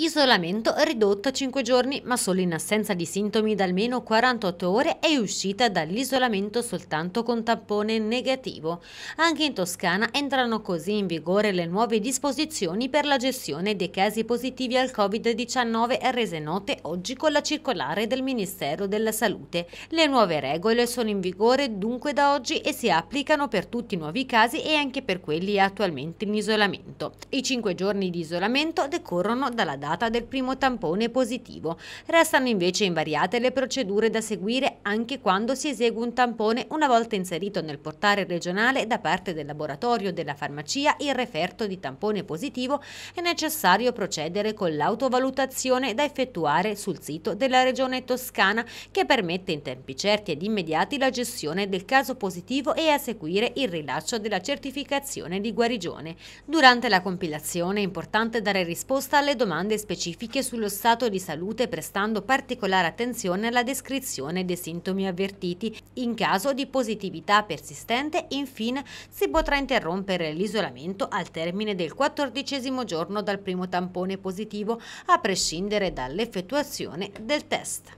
Isolamento ridotto a 5 giorni, ma solo in assenza di sintomi da almeno 48 ore è uscita dall'isolamento soltanto con tampone negativo. Anche in Toscana entrano così in vigore le nuove disposizioni per la gestione dei casi positivi al Covid-19 rese note oggi con la circolare del Ministero della Salute. Le nuove regole sono in vigore dunque da oggi e si applicano per tutti i nuovi casi e anche per quelli attualmente in isolamento. I 5 giorni di isolamento decorrono dalla data data del primo tampone positivo. Restano invece invariate le procedure da seguire anche quando si esegue un tampone una volta inserito nel portale regionale da parte del laboratorio della farmacia il referto di tampone positivo è necessario procedere con l'autovalutazione da effettuare sul sito della regione toscana che permette in tempi certi ed immediati la gestione del caso positivo e a seguire il rilascio della certificazione di guarigione. Durante la compilazione è importante dare risposta alle domande domande specifiche sullo stato di salute prestando particolare attenzione alla descrizione dei sintomi avvertiti. In caso di positività persistente, infine, si potrà interrompere l'isolamento al termine del quattordicesimo giorno dal primo tampone positivo, a prescindere dall'effettuazione del test.